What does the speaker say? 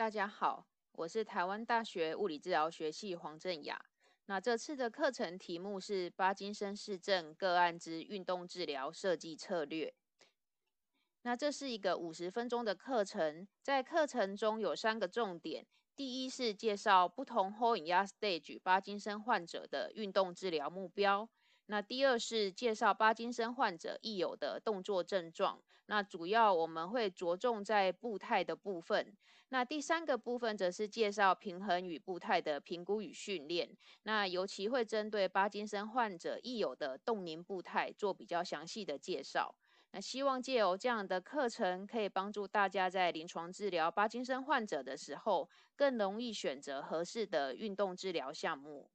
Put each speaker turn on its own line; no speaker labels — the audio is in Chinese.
大家好，我是台湾大学物理治疗学系黄振雅。那这次的课程题目是《巴金森氏症个案之运动治疗设计策略》。那这是一个五十分钟的课程，在课程中有三个重点：第一是介绍不同 h o e i n y a r stage 巴金森患者的运动治疗目标。那第二是介绍帕金森患者易有的动作症状，那主要我们会着重在步态的部分。那第三个部分则是介绍平衡与步态的评估与训练，那尤其会针对帕金森患者易有的动凝步态做比较详细的介绍。那希望借由这样的课程，可以帮助大家在临床治疗帕金森患者的时候，更容易选择合适的运动治疗项目。